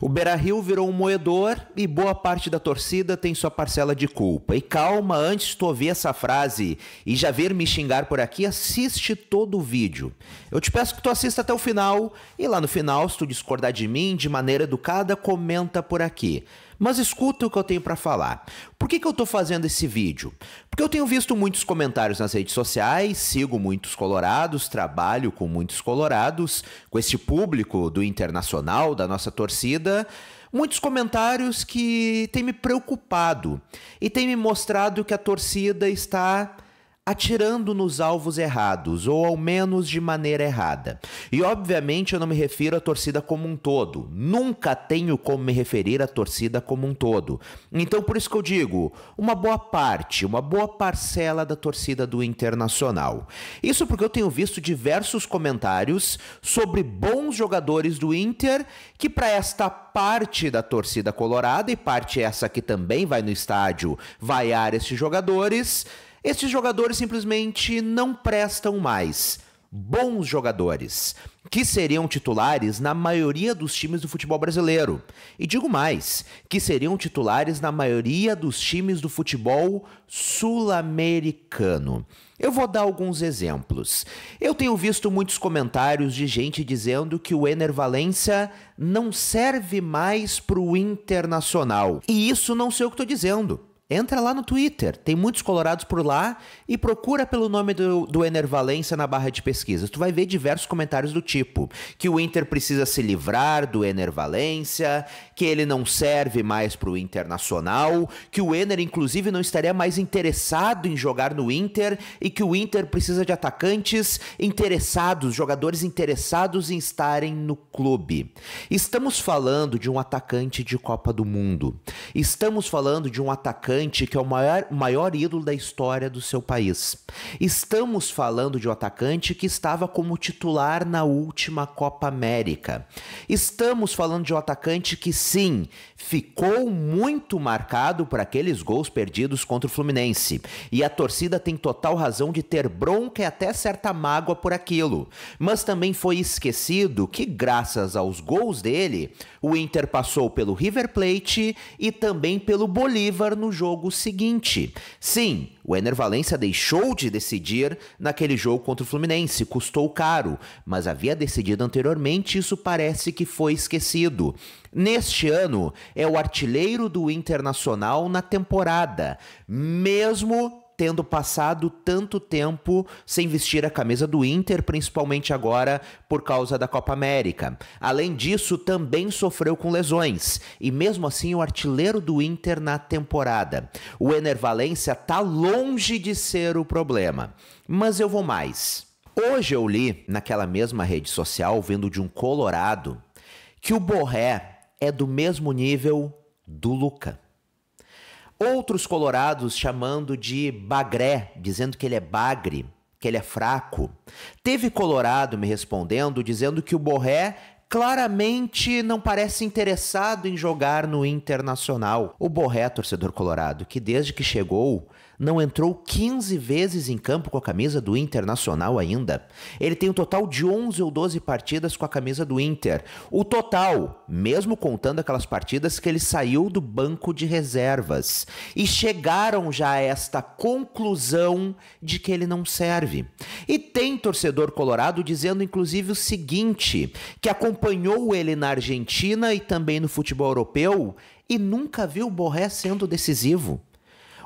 O Beira-Rio virou um moedor e boa parte da torcida tem sua parcela de culpa. E calma, antes de tu ouvir essa frase e já ver me xingar por aqui, assiste todo o vídeo. Eu te peço que tu assista até o final e lá no final, se tu discordar de mim de maneira educada, comenta por aqui. Mas escuta o que eu tenho para falar. Por que, que eu estou fazendo esse vídeo? Porque eu tenho visto muitos comentários nas redes sociais, sigo muitos colorados, trabalho com muitos colorados, com este público do internacional, da nossa torcida muitos comentários que têm me preocupado e têm me mostrado que a torcida está atirando nos alvos errados, ou ao menos de maneira errada. E obviamente eu não me refiro à torcida como um todo. Nunca tenho como me referir à torcida como um todo. Então por isso que eu digo, uma boa parte, uma boa parcela da torcida do Internacional. Isso porque eu tenho visto diversos comentários sobre bons jogadores do Inter que para esta parte da torcida colorada e parte essa que também vai no estádio vaiar esses jogadores, esses jogadores simplesmente não prestam mais. Bons jogadores, que seriam titulares na maioria dos times do futebol brasileiro. E digo mais, que seriam titulares na maioria dos times do futebol sul-americano. Eu vou dar alguns exemplos. Eu tenho visto muitos comentários de gente dizendo que o Ener Valência não serve mais para o Internacional. E isso não sei o que estou dizendo. Entra lá no Twitter, tem muitos colorados por lá e procura pelo nome do, do Ener Valência na barra de pesquisas. Tu vai ver diversos comentários do tipo que o Inter precisa se livrar do Ener Valência, que ele não serve mais para o Internacional, que o Ener inclusive não estaria mais interessado em jogar no Inter e que o Inter precisa de atacantes interessados, jogadores interessados em estarem no clube. Estamos falando de um atacante de Copa do Mundo. Estamos falando de um atacante atacante que é o maior, maior ídolo da história do seu país. Estamos falando de um atacante que estava como titular na última Copa América. Estamos falando de um atacante que, sim, ficou muito marcado por aqueles gols perdidos contra o Fluminense. E a torcida tem total razão de ter bronca e até certa mágoa por aquilo. Mas também foi esquecido que, graças aos gols dele, o Inter passou pelo River Plate e também pelo Bolívar no jogo jogo seguinte. Sim, o Ener Valência deixou de decidir naquele jogo contra o Fluminense, custou caro, mas havia decidido anteriormente, isso parece que foi esquecido. Neste ano, é o artilheiro do Internacional na temporada, mesmo tendo passado tanto tempo sem vestir a camisa do Inter, principalmente agora por causa da Copa América. Além disso, também sofreu com lesões e mesmo assim o artilheiro do Inter na temporada. O Enervalência está tá longe de ser o problema, mas eu vou mais. Hoje eu li naquela mesma rede social, vindo de um colorado, que o Borré é do mesmo nível do Luca. Outros colorados chamando de bagré, dizendo que ele é bagre, que ele é fraco. Teve colorado me respondendo dizendo que o Borré claramente não parece interessado em jogar no Internacional. O Borré, torcedor colorado, que desde que chegou não entrou 15 vezes em campo com a camisa do Internacional ainda. Ele tem um total de 11 ou 12 partidas com a camisa do Inter. O total, mesmo contando aquelas partidas que ele saiu do banco de reservas. E chegaram já a esta conclusão de que ele não serve. E tem torcedor colorado dizendo inclusive o seguinte, que acompanhou ele na Argentina e também no futebol europeu e nunca viu o Borré sendo decisivo.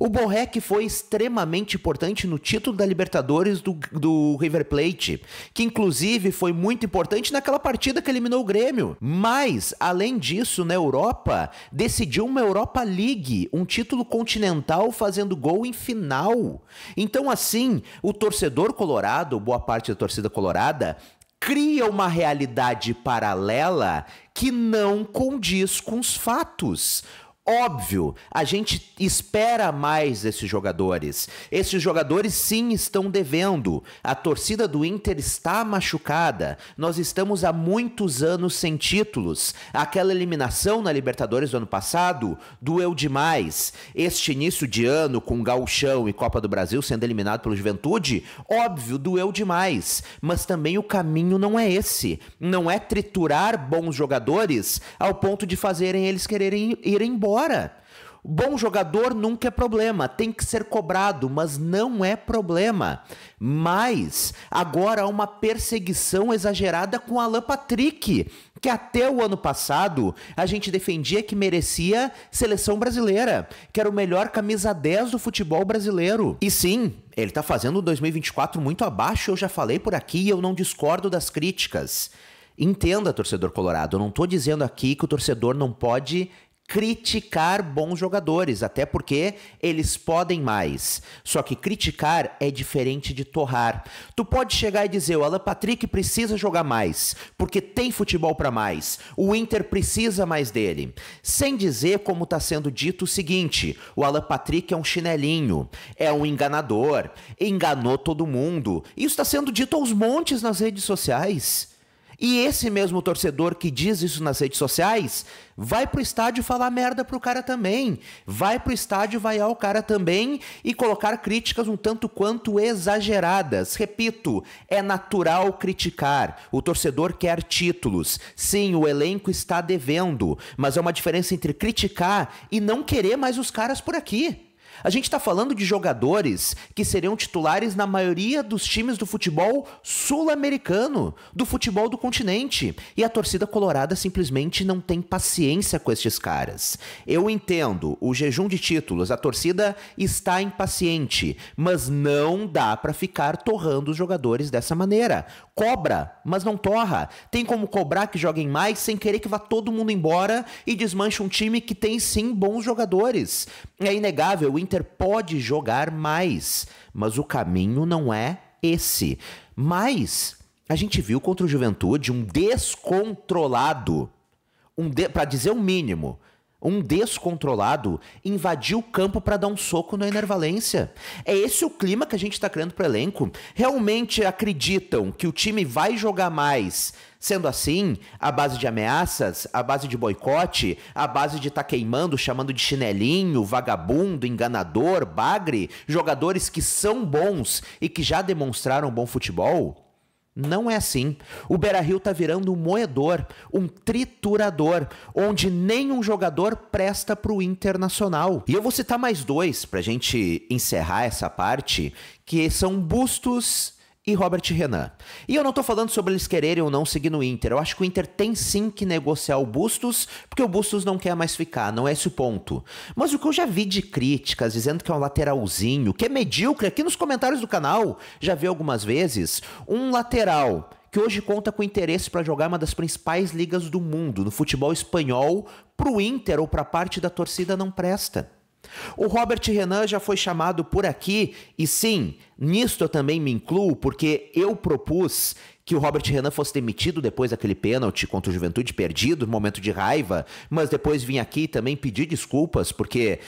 O Borré foi extremamente importante no título da Libertadores do, do River Plate, que inclusive foi muito importante naquela partida que eliminou o Grêmio. Mas, além disso, na Europa, decidiu uma Europa League, um título continental fazendo gol em final. Então, assim, o torcedor colorado, boa parte da torcida colorada, cria uma realidade paralela que não condiz com os fatos. Óbvio, a gente espera mais esses jogadores. Esses jogadores sim estão devendo. A torcida do Inter está machucada. Nós estamos há muitos anos sem títulos. Aquela eliminação na Libertadores do ano passado doeu demais. Este início de ano com Gauchão e Copa do Brasil sendo eliminado pelo Juventude, óbvio, doeu demais. Mas também o caminho não é esse. Não é triturar bons jogadores ao ponto de fazerem eles quererem ir embora embora. Bom jogador nunca é problema, tem que ser cobrado, mas não é problema. Mas agora há uma perseguição exagerada com Alan Patrick, que até o ano passado a gente defendia que merecia seleção brasileira, que era o melhor camisa 10 do futebol brasileiro. E sim, ele tá fazendo 2024 muito abaixo, eu já falei por aqui e eu não discordo das críticas. Entenda, torcedor colorado, eu não estou dizendo aqui que o torcedor não pode criticar bons jogadores, até porque eles podem mais. Só que criticar é diferente de torrar. Tu pode chegar e dizer: o Alan Patrick precisa jogar mais, porque tem futebol para mais. O Inter precisa mais dele. Sem dizer, como está sendo dito, o seguinte: o Alan Patrick é um chinelinho, é um enganador, enganou todo mundo. Isso está sendo dito aos montes nas redes sociais. E esse mesmo torcedor que diz isso nas redes sociais vai pro estádio falar merda pro cara também. Vai pro estádio vaiar o cara também e colocar críticas um tanto quanto exageradas. Repito, é natural criticar. O torcedor quer títulos. Sim, o elenco está devendo, mas é uma diferença entre criticar e não querer mais os caras por aqui. A gente está falando de jogadores que seriam titulares na maioria dos times do futebol sul-americano, do futebol do continente. E a torcida colorada simplesmente não tem paciência com estes caras. Eu entendo o jejum de títulos, a torcida está impaciente, mas não dá para ficar torrando os jogadores dessa maneira. Cobra, mas não torra. Tem como cobrar que joguem mais sem querer que vá todo mundo embora e desmanche um time que tem sim bons jogadores. É inegável, o Inter pode jogar mais, mas o caminho não é esse. Mas a gente viu contra o Juventude um descontrolado, um de, para dizer o um mínimo, um descontrolado invadiu o campo para dar um soco no Enervalência. É esse o clima que a gente está criando para o elenco? Realmente acreditam que o time vai jogar mais? Sendo assim, a base de ameaças, a base de boicote, a base de tá queimando, chamando de chinelinho, vagabundo, enganador, bagre, jogadores que são bons e que já demonstraram bom futebol, não é assim. O Beira-Rio tá virando um moedor, um triturador, onde nenhum jogador presta para o Internacional. E eu vou citar mais dois para gente encerrar essa parte, que são Bustos e Robert Renan. E eu não tô falando sobre eles quererem ou não seguir no Inter. Eu acho que o Inter tem sim que negociar o Bustos, porque o Bustos não quer mais ficar, não é esse o ponto. Mas o que eu já vi de críticas dizendo que é um lateralzinho, que é medíocre, aqui nos comentários do canal, já vi algumas vezes, um lateral que hoje conta com interesse para jogar uma das principais ligas do mundo, no futebol espanhol, pro Inter ou para parte da torcida não presta. O Robert Renan já foi chamado por aqui, e sim, nisto eu também me incluo, porque eu propus que o Robert Renan fosse demitido depois daquele pênalti contra o Juventude perdido, momento de raiva, mas depois vim aqui também pedir desculpas, porque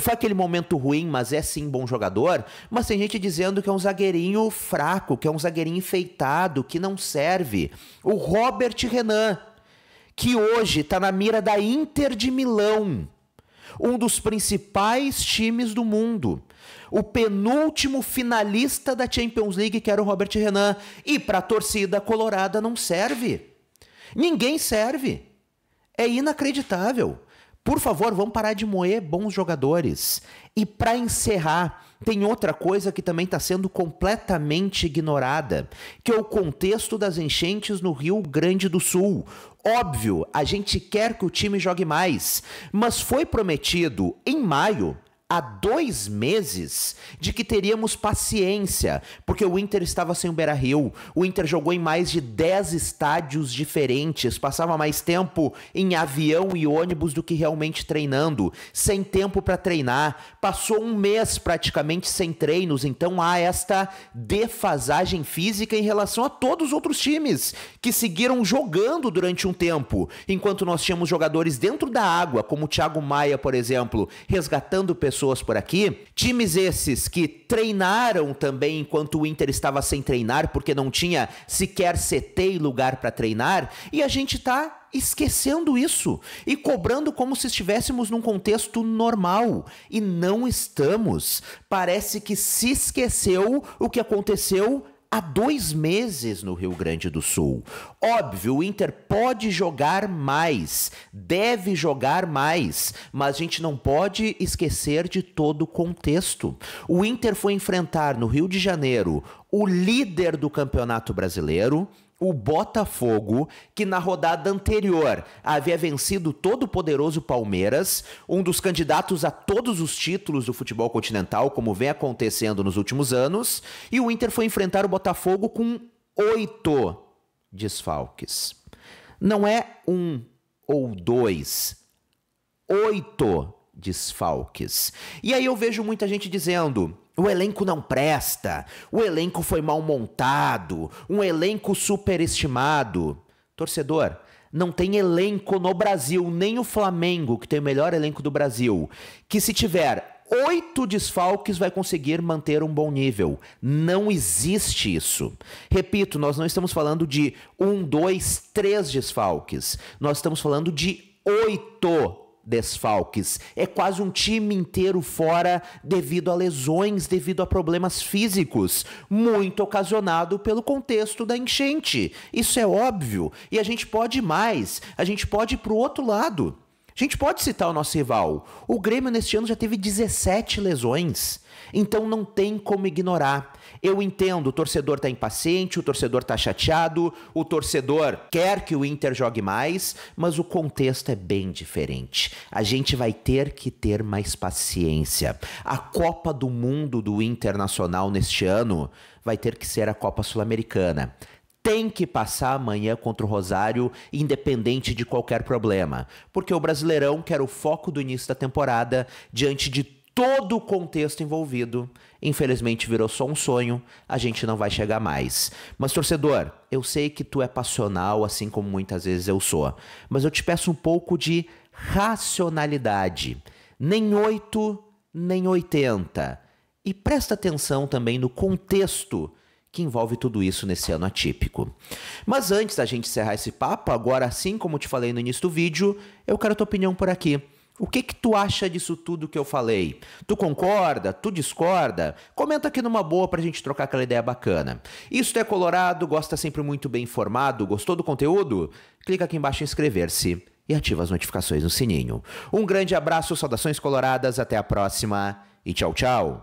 foi aquele momento ruim, mas é sim bom jogador, mas tem gente dizendo que é um zagueirinho fraco, que é um zagueirinho enfeitado, que não serve. O Robert Renan, que hoje está na mira da Inter de Milão um dos principais times do mundo, o penúltimo finalista da Champions League, que era o Robert Renan, e para a torcida colorada não serve. Ninguém serve. É inacreditável. Por favor, vamos parar de moer bons jogadores. E para encerrar, tem outra coisa que também está sendo completamente ignorada, que é o contexto das enchentes no Rio Grande do Sul. Óbvio, a gente quer que o time jogue mais, mas foi prometido em maio há dois meses de que teríamos paciência, porque o Inter estava sem o Beira-Rio, o Inter jogou em mais de 10 estádios diferentes, passava mais tempo em avião e ônibus do que realmente treinando, sem tempo para treinar, passou um mês praticamente sem treinos, então há esta defasagem física em relação a todos os outros times que seguiram jogando durante um tempo, enquanto nós tínhamos jogadores dentro da água, como o Thiago Maia, por exemplo, resgatando pessoas pessoas por aqui. Times esses que treinaram também enquanto o Inter estava sem treinar, porque não tinha sequer CT e lugar para treinar, e a gente tá esquecendo isso e cobrando como se estivéssemos num contexto normal. E não estamos. Parece que se esqueceu o que aconteceu há dois meses no Rio Grande do Sul. Óbvio, o Inter pode jogar mais, deve jogar mais, mas a gente não pode esquecer de todo o contexto. O Inter foi enfrentar no Rio de Janeiro o líder do Campeonato Brasileiro o Botafogo, que na rodada anterior havia vencido todo o poderoso Palmeiras, um dos candidatos a todos os títulos do futebol continental, como vem acontecendo nos últimos anos, e o Inter foi enfrentar o Botafogo com oito desfalques. Não é um ou dois, oito desfalques. E aí eu vejo muita gente dizendo o elenco não presta, o elenco foi mal montado, um elenco superestimado. Torcedor, não tem elenco no Brasil, nem o Flamengo, que tem o melhor elenco do Brasil, que se tiver oito desfalques vai conseguir manter um bom nível. Não existe isso. Repito, nós não estamos falando de um, dois, três desfalques. Nós estamos falando de oito desfalques. É quase um time inteiro fora devido a lesões, devido a problemas físicos, muito ocasionado pelo contexto da enchente. Isso é óbvio. E a gente pode mais, a gente pode ir para o outro lado. A gente pode citar o nosso rival. O Grêmio neste ano já teve 17 lesões. Então não tem como ignorar. Eu entendo, o torcedor tá impaciente, o torcedor tá chateado, o torcedor quer que o Inter jogue mais, mas o contexto é bem diferente. A gente vai ter que ter mais paciência. A Copa do Mundo do Internacional neste ano vai ter que ser a Copa Sul-Americana tem que passar amanhã contra o Rosário, independente de qualquer problema. Porque o Brasileirão, que era o foco do início da temporada, diante de todo o contexto envolvido, infelizmente virou só um sonho, a gente não vai chegar mais. Mas, torcedor, eu sei que tu é passional, assim como muitas vezes eu sou, mas eu te peço um pouco de racionalidade. Nem 8, nem 80. E presta atenção também no contexto que envolve tudo isso nesse ano atípico. Mas antes da gente encerrar esse papo, agora assim como te falei no início do vídeo, eu quero a tua opinião por aqui. O que que tu acha disso tudo que eu falei? Tu concorda? Tu discorda? Comenta aqui numa boa pra gente trocar aquela ideia bacana. Isso é Colorado, gosta sempre muito bem informado, gostou do conteúdo? Clica aqui embaixo em inscrever-se e ativa as notificações no sininho. Um grande abraço, saudações coloradas, até a próxima e tchau, tchau.